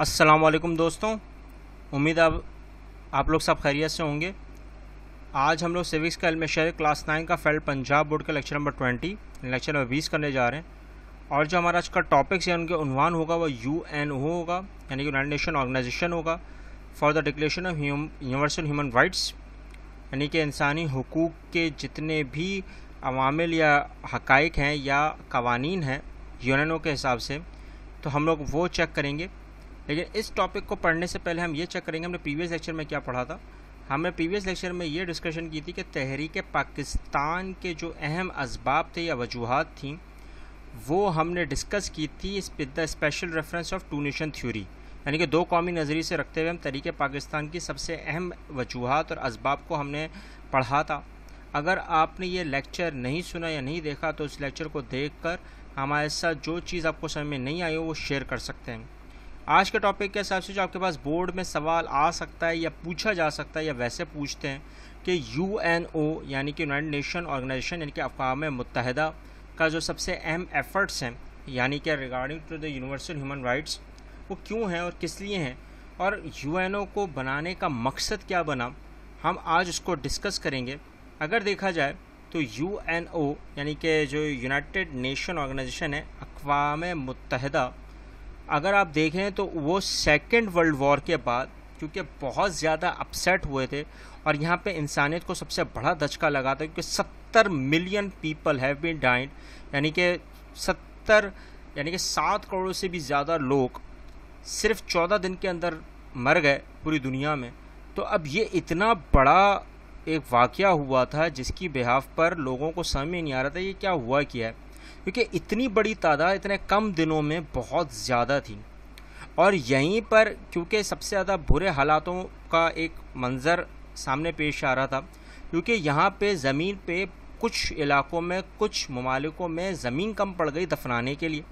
वालेकुम दोस्तों उम्मीद आप आप लोग सब खैरियत से होंगे आज हम लोग सिविक्स का इलम क्लास नाइन का फेल्ड पंजाब बोर्ड का lecture number twenty lecture number बीस करने जा रहे हैं और जो हमारा आज का टॉपिक्स है उनके उनवान होगा वो यू एन ओ होगा यानी कि यूनाइटेड नेशन ऑर्गेनाइजेशन होगा for the declaration of universal human rights यानी कि इंसानी हकूक़ के जितने भी अवामिल या हकाइक हैं या कवानीन हैं यू के हिसाब से तो हम लोग वो चेक करेंगे लेकिन इस टॉपिक को पढ़ने से पहले हम ये चेक करेंगे हमने प्रीवियस लेक्चर में क्या पढ़ा था हमने प्रीवियस लेक्चर में ये डिस्कशन की थी कि तहरीक पाकिस्तान के जो अहम इसबाब थे या वजूहत थी वो हमने डिस्कस की थी with the special reference of two nation theory यानी कि दो कौमी नज़रिए से रखते हुए हम तहरीक पाकिस्तान की सबसे अहम वजूहत और इसबाब को हमने पढ़ा था अगर आपने ये लेक्चर नहीं सुना या नहीं देखा तो इस लेक्चर को देख कर हमारे साथ जो चीज़ आपको समझ में नहीं आई हो वो शेयर कर सकते हैं आज के टॉपिक के हिसाब से जो आपके पास बोर्ड में सवाल आ सकता है या पूछा जा सकता है या वैसे पूछते हैं कि यू एन ओ यानी कि यूनाइटेड नेशन ऑर्गेनाइजेशन यानी कि अकवा मुतहदा का जो सबसे अहम एफर्ट्स हैं यानी कि regarding to the universal human rights वो क्यों हैं और किस लिए हैं और यू एन ओ को बनाने का मकसद क्या बना हम आज उसको डिस्कस करेंगे अगर देखा जाए तो यू एन ओ यानी कि जो यूनाइटेड नेशन ऑर्गेनाइजेशन है अकवा मुतहदा अगर आप देखें तो वो सेकेंड वर्ल्ड वॉर के बाद क्योंकि बहुत ज़्यादा अपसेट हुए थे और यहाँ पे इंसानियत को सबसे बड़ा धचका लगा था क्योंकि सत्तर मिलियन पीपल हैव बीन डाइंड यानी कि सत्तर यानी कि सात करोड़ से भी ज़्यादा लोग सिर्फ चौदह दिन के अंदर मर गए पूरी दुनिया में तो अब ये इतना बड़ा एक वाक़ हुआ था जिसकी बिहाफ पर लोगों को समझ में नहीं आ रहा था ये क्या हुआ क्या है क्योंकि इतनी बड़ी तादाद इतने कम दिनों में बहुत ज़्यादा थी और यहीं पर क्योंकि सबसे ज़्यादा बुरे हालातों का एक मंज़र सामने पेश आ रहा था क्योंकि यहाँ पे ज़मीन पे कुछ इलाकों में कुछ ममालिकों में ज़मीन कम पड़ गई दफनाने के लिए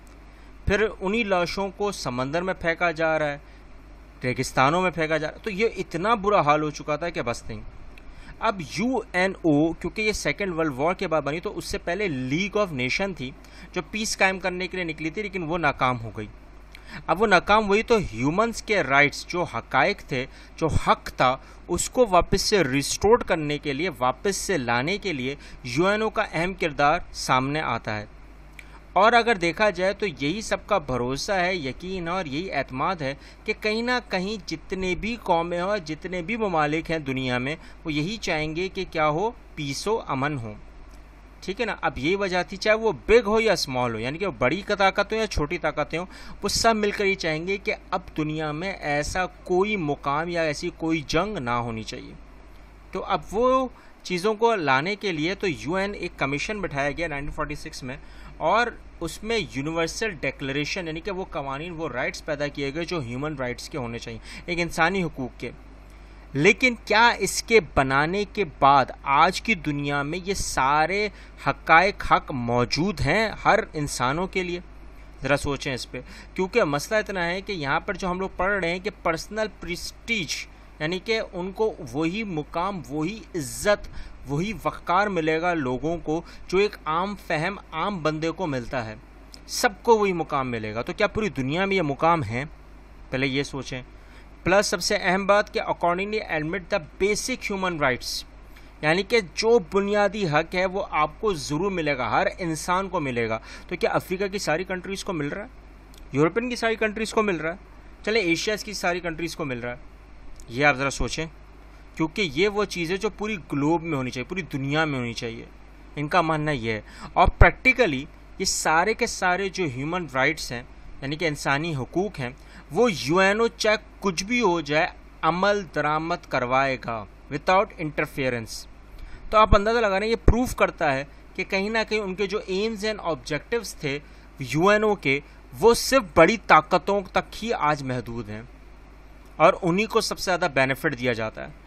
फिर उन्हीं लाशों को समंदर में फेंका जा रहा है रेगिस्तानों में फेंका जा रहा है तो ये इतना बुरा हाल हो चुका था कि बस नहीं अब यू एन ओ क्योंकि ये सेकेंड वर्ल्ड वॉर के बाद बनी तो उससे पहले लीग ऑफ नेशन थी जो पीस कायम करने के लिए निकली थी लेकिन वो नाकाम हो गई अब वो नाकाम हुई तो ह्यूमंस के राइट्स जो हकायक थे जो हक था उसको वापस से रिस्टोर करने के लिए वापस से लाने के लिए यूएनओ का अहम किरदार सामने आता है और अगर देखा जाए तो यही सबका भरोसा है यकीन और यही अतमाद है कि कहीं ना कहीं जितने भी कौमें और जितने भी ममालिक हैं दुनिया में वो यही चाहेंगे कि क्या हो पीस हो अमन हो ठीक है ना अब यही वजह थी चाहे वो बिग हो या स्मॉल हो यानी कि वो बड़ी ताकत हो या छोटी ताकतें हो वो सब मिलकर ये चाहेंगे कि अब दुनिया में ऐसा कोई मुकाम या ऐसी कोई जंग ना होनी चाहिए तो अब वो चीज़ों को लाने के लिए तो यूएन एक कमीशन बैठाया गया 1946 में और उसमें यूनिवर्सल डेक्लरेशन यानी कि वो कवानीन वो राइट्स पैदा किए गए जो ह्यूमन राइट्स के होने चाहिए एक इंसानी हकूक़ के लेकिन क्या इसके बनाने के बाद आज की दुनिया में ये सारे हक हक मौजूद हैं हर इंसानों के लिए ज़रा सोचें इस पर क्योंकि मसला इतना है कि यहाँ पर जो हम लोग पढ़ रहे हैं कि पर्सनल प्रिस्टीज यानी कि उनको वही मुकाम वही इज्जत वही वक़ार मिलेगा लोगों को जो एक आम फहम आम बंदे को मिलता है सबको वही मुकाम मिलेगा तो क्या पूरी दुनिया में ये मुकाम है पहले ये सोचें प्लस सबसे अहम बात कि accordingly admit the basic human rights यानी कि जो बुनियादी हक है वो आपको ज़रूर मिलेगा हर इंसान को मिलेगा तो क्या अफ्रीका की सारी कंट्रीज़ को मिल रहा है यूरोपियन की सारी कंट्रीज़ को मिल रहा है चले एशिया की सारी कंट्रीज़ को मिल रहा है ये आप ज़रा सोचें क्योंकि ये वो चीज़ें जो पूरी ग्लोब में होनी चाहिए पूरी दुनिया में होनी चाहिए इनका मानना ये है और प्रैक्टिकली ये सारे के सारे जो ह्यूमन राइट्स हैं यानी कि इंसानी हकूक़ हैं वो यू चाहे कुछ भी हो जाए अमल दरामद करवाएगा विदाउट इंटरफेरेंस तो आप अंदाज़ा लगा रहे हैं ये प्रूफ करता है कि कहीं ना कहीं उनके जो एम्स एंड ऑब्जेक्टिव्स थे यू के वो सिर्फ बड़ी ताकतों तक ही आज महदूद हैं और उन्हीं को सबसे ज़्यादा बेनिफिट दिया जाता है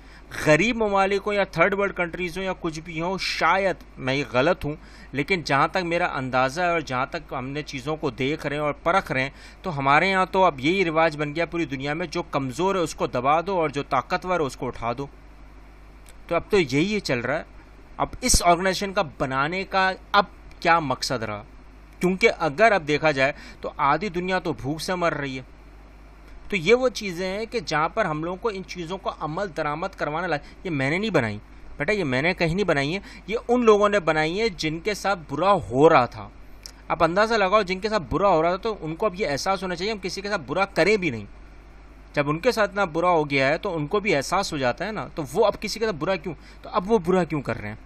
गरीब ममालिक या थर्ड वर्ल्ड कंट्रीज़ हो या कुछ भी हो शायद मैं ये गलत हूँ लेकिन जहाँ तक मेरा अंदाज़ा है और जहाँ तक हमने चीज़ों को देख रहे हैं और परख रहे हैं तो हमारे यहाँ तो अब यही रिवाज बन गया पूरी दुनिया में जो कमज़ोर है उसको दबा दो और जो ताकतवर है उसको उठा दो तो अब तो यही चल रहा है अब इस ऑर्गेनाइजेशन का बनाने का अब क्या मकसद रहा क्योंकि अगर अब देखा जाए तो आधी दुनिया तो भूख से मर रही है तो ये वो चीज़ें हैं कि जहाँ पर हम लोगों को इन चीज़ों को अमल दरामद करवाना लगा ये मैंने नहीं बनाई बेटा ये मैंने कहीं नहीं बनाई है ये उन लोगों ने बनाई है जिनके साथ बुरा हो रहा था आप अंदाज़ा लगाओ जिनके साथ बुरा हो रहा था तो उनको अब ये एहसास होना चाहिए हम किसी के साथ बुरा करें भी नहीं जब उनके साथ इतना बुरा हो गया है तो उनको भी एहसास हो जाता है ना तो वो अब किसी के साथ बुरा क्यों तो अब वो बुरा क्यों कर रहे हैं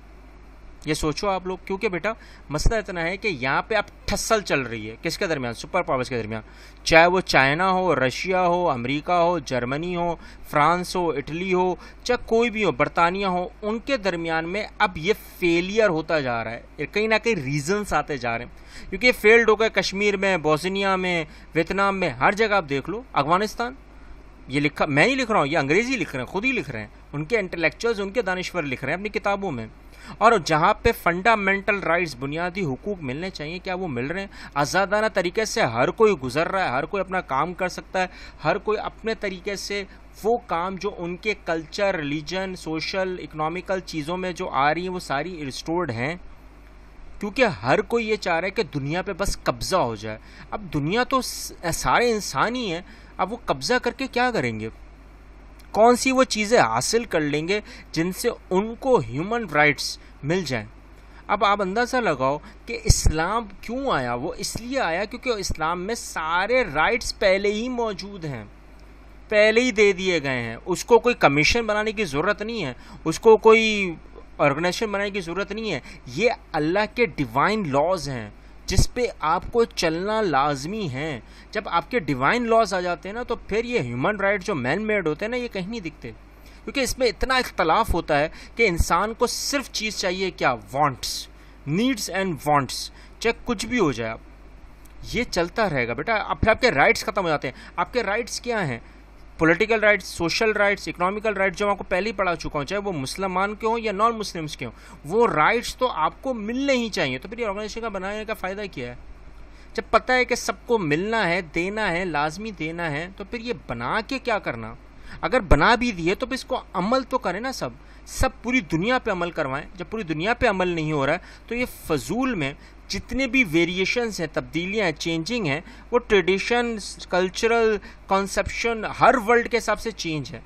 ये सोचो आप लोग क्योंकि बेटा मसला इतना है कि यहाँ पे अब ठस्सल चल रही है किसके दरमियान सुपर पावर्स के दरमियान चाहे वो चाइना हो रशिया हो अमेरिका हो जर्मनी हो फ्रांस हो इटली हो चाहे कोई भी हो बरतानिया हो उनके दरमियान में अब ये फेलियर होता जा रहा है कहीं ना कहीं रीजंस आते जा रहे हैं क्योंकि ये फेल्ड हो गए कश्मीर में बोसनिया में वियतनाम में हर जगह आप देख लो अफगानिस्तान ये लिखा मैं ही लिख रहा हूँ ये अंग्रेज़ी लिख रहे हैं खुद ही लिख रहे हैं उनके इंटेलेक्चुअल्स उनके दानश्वर लिख रहे हैं अपनी किताबों में और जहाँ पे फंडामेंटल राइट्स बुनियादी हकूक मिलने चाहिए क्या वो मिल रहे हैं आज़ादाना तरीके से हर कोई गुजर रहा है हर कोई अपना काम कर सकता है हर कोई अपने तरीके से वो काम जो उनके कल्चर रिलीजन सोशल इकोनॉमिकल चीज़ों में जो आ रही हैं वो सारी रिस्टोर्ड हैं क्योंकि हर कोई ये चाह रहा है कि दुनिया पे बस कब्ज़ा हो जाए अब दुनिया तो सारे इंसान ही हैं अब वो कब्ज़ा करके क्या करेंगे कौन सी वो चीज़ें हासिल कर लेंगे जिनसे उनको ह्यूमन राइट्स मिल जाए अब आप अंदाज़ा लगाओ कि इस्लाम क्यों आया वो इसलिए आया क्योंकि इस्लाम में सारे राइट्स पहले ही मौजूद हैं पहले ही दे दिए गए हैं उसको कोई कमीशन बनाने की ज़रूरत नहीं है उसको कोई ऑर्गेनाइजेशन बनाने की ज़रूरत नहीं है ये अल्लाह के डिवाइन लॉज हैं जिस पे आपको चलना लाजमी है जब आपके डिवाइन लॉज आ जाते हैं ना तो फिर ये ह्यूमन राइट जो मैन मेड होते हैं ना ये कहीं नहीं दिखते क्योंकि इसमें इतना इख्तलाफ होता है कि इंसान को सिर्फ चीज़ चाहिए क्या वांट्स नीड्स एंड वांट्स चाहे कुछ भी हो जाए आप ये चलता रहेगा बेटा अब फिर आपके राइट्स ख़त्म हो जाते हैं आपके राइट्स क्या हैं political rights social rights economical rights जो आपको पहले ही पढ़ा चुका हूँ चाहे वो मुसलमान के हों या नॉन मुस्लिम्स के हों वो राइट्स तो आपको मिलने ही चाहिए तो फिर ये ऑर्गेनाइजेशन का बनाने का फ़ायदा क्या है जब पता है कि सबको मिलना है देना है लाजमी देना है तो फिर ये बना के क्या करना अगर बना भी दिए तो फिर इसको अमल तो करें ना सब सब पूरी दुनिया पे अमल करवाएं जब पूरी दुनिया पे अमल नहीं हो रहा है तो ये फजूल में जितने भी वेरिएशंस हैं तब्दीलियाँ हैं चेंजिंग हैं वो ट्रेडिशन कल्चरल कॉन्सेप्शन हर वर्ल्ड के हिसाब से चेंज है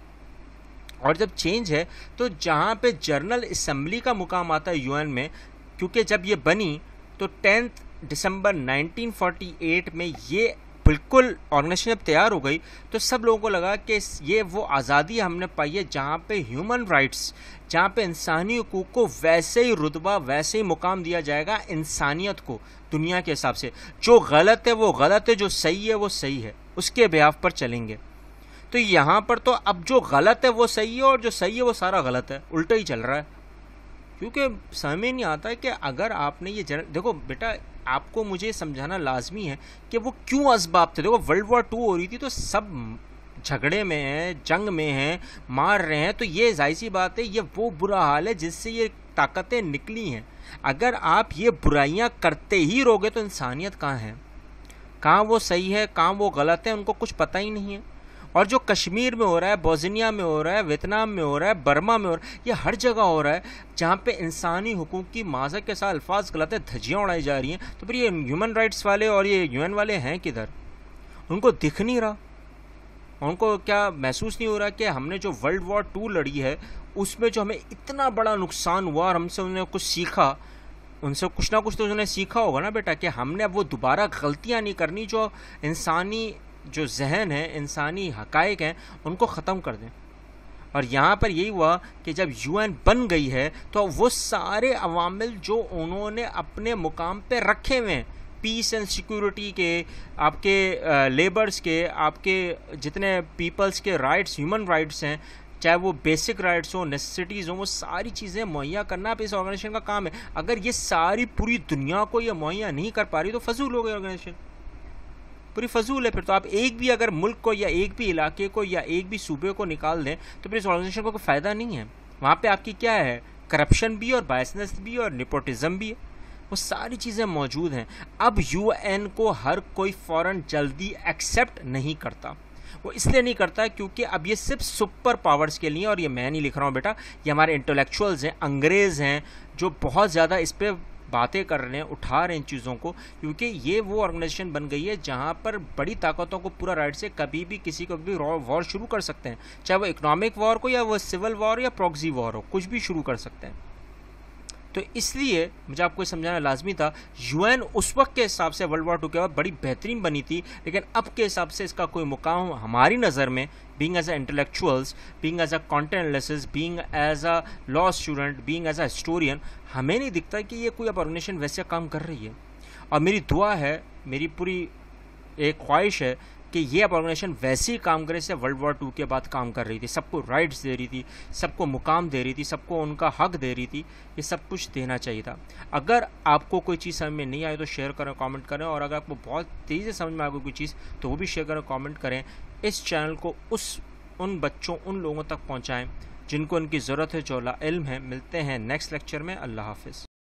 और जब चेंज है तो जहाँ पे जर्नल असम्बली का मुकाम आता है यूएन में क्योंकि जब ये बनी तो टेंथ दिसंबर 1948 में ये बिल्कुल ऑर्गेनाइजेशन जब तैयार हो गई तो सब लोगों को लगा कि ये वो आज़ादी हमने पाई है जहाँ पे ह्यूमन राइट्स जहाँ पे इंसानी हकूक को वैसे ही रुतबा वैसे ही मुकाम दिया जाएगा इंसानियत को दुनिया के हिसाब से जो गलत है वो गलत है जो सही है वो सही है उसके बिहाफ पर चलेंगे तो यहाँ पर तो अब जो गलत है वो सही है और जो सही है वो सारा गलत है उल्टा ही चल रहा है क्योंकि समझ नहीं आता है कि अगर आपने ये जन देखो बेटा आपको मुझे समझाना लाजमी है कि वो क्यों इसबाब थे देखो वर्ल्ड वॉर टू हो रही थी तो सब झगड़े में हैं जंग में हैं मार रहे हैं तो ये जाहिर सी बात है ये वो बुरा हाल है जिससे ये ताकतें निकली हैं अगर आप ये बुराइयाँ करते ही रहोगे तो इंसानियत कहाँ है कहाँ वो सही है कहाँ वो गलत है उनको कुछ पता ही नहीं है और जो कश्मीर में हो रहा है बोजनिया में हो रहा है वियतनाम में हो रहा है बर्मा में हो रहा है ये हर जगह हो रहा है जहाँ पे इंसानी हुकूक की माजक के साथ अल्फाज गलत है धजियाँ उड़ाई जा रही हैं तो फिर ये ह्यूमन राइट्स वाले और ये यूएन वाले हैं किधर उनको दिख नहीं रहा उनको क्या महसूस नहीं हो रहा कि हमने जो वर्ल्ड वॉर टू लड़ी है उसमें जो हमें इतना बड़ा नुकसान हुआ और हमसे उन्होंने कुछ सीखा उनसे कुछ ना कुछ तो उन्होंने सीखा होगा ना बेटा कि हमने अब वो दोबारा गलतियाँ नहीं करनी जो इंसानी जो जहन है इंसानी हकाइक हैं उनको ख़त्म कर दें और यहाँ पर यही हुआ कि जब यूएन बन गई है तो वो सारे अवामिल जो उन्होंने अपने मुकाम पे रखे हुए हैं पीस एंड सिक्योरिटी के आपके लेबर्स के आपके जितने पीपल्स के राइट्स ह्यूमन राइट्स हैं चाहे वो बेसिक राइट्स हों नेसेसिटीज़ हों वो सारी चीज़ें मुहैया करना आप इस ऑर्गेनाइजेशन का काम है अगर ये सारी पूरी दुनिया को ये मुहैया नहीं कर पा रही तो फजूल हो गई ऑर्गेनाइजेशन पूरी फजूल है फिर तो आप एक भी अगर मुल्क को या एक भी इलाके को या एक भी सूबे को निकाल दें तो फिर इस ऑर्गेनाइजेशन को कोई फ़ायदा नहीं है वहाँ पर आपकी क्या है करप्शन भी और बायसनेस भी और निपोटिज़म भी है वो सारी चीज़ें मौजूद हैं अब एन को हर कोई फ़ौर जल्दी एक्सेप्ट नहीं करता वो इसलिए नहीं करता क्योंकि अब ये सिर्फ सुपर पावर्स के लिए और ये मैं नहीं लिख रहा हूँ बेटा ये हमारे इंटेलेक्चुअल्स हैं अंग्रेज़ हैं जो बहुत ज़्यादा इस पर बातें कर रहे हैं उठा रहे हैं इन चीज़ों को क्योंकि ये वो ऑर्गेनाइजेशन बन गई है जहाँ पर बड़ी ताकतों को पूरा राइट से कभी भी किसी को भी वॉर शुरू कर सकते हैं चाहे वो इकोनॉमिक वॉर को या वो सिविल वॉर या प्रॉक्सी वॉर हो कुछ भी शुरू कर सकते हैं तो इसलिए मुझे आपको समझाना लाजमी था यूएन उस वक्त के हिसाब से वर्ल्ड वॉर टू के बाद बड़ी बेहतरीन बनी थी लेकिन अब के हिसाब से इसका कोई मुकाम हमारी नज़र में being as a intellectuals being as a content analysis being as a law student being as a historian हमें नहीं दिखता कि ये कोई अब ऑर्गेनाइजेशन वैसे काम कर रही है और मेरी दुआ है मेरी पूरी एक ख्वाहिश है कि ये अब ऑर्गेनाइजेशन वैसी काम करे से वर्ल्ड वॉर टू के बाद काम कर रही थी सबको राइट्स दे रही थी सबको मुकाम दे रही थी सबको उनका हक दे रही थी ये सब कुछ देना चाहिए था अगर आपको कोई चीज़ समझ में नहीं आई तो शेयर करें कॉमेंट करें और अगर आपको बहुत तेज़ी से समझ में आ गई कोई चीज़ तो वो भी शेयर करें कॉमेंट करें इस चैनल को उस उन बच्चों उन लोगों तक पहुँचाएँ जिनको उनकी ज़रूरत है जो इल्म है मिलते हैं नेक्स्ट लेक्चर में अल्लाह हाफिज़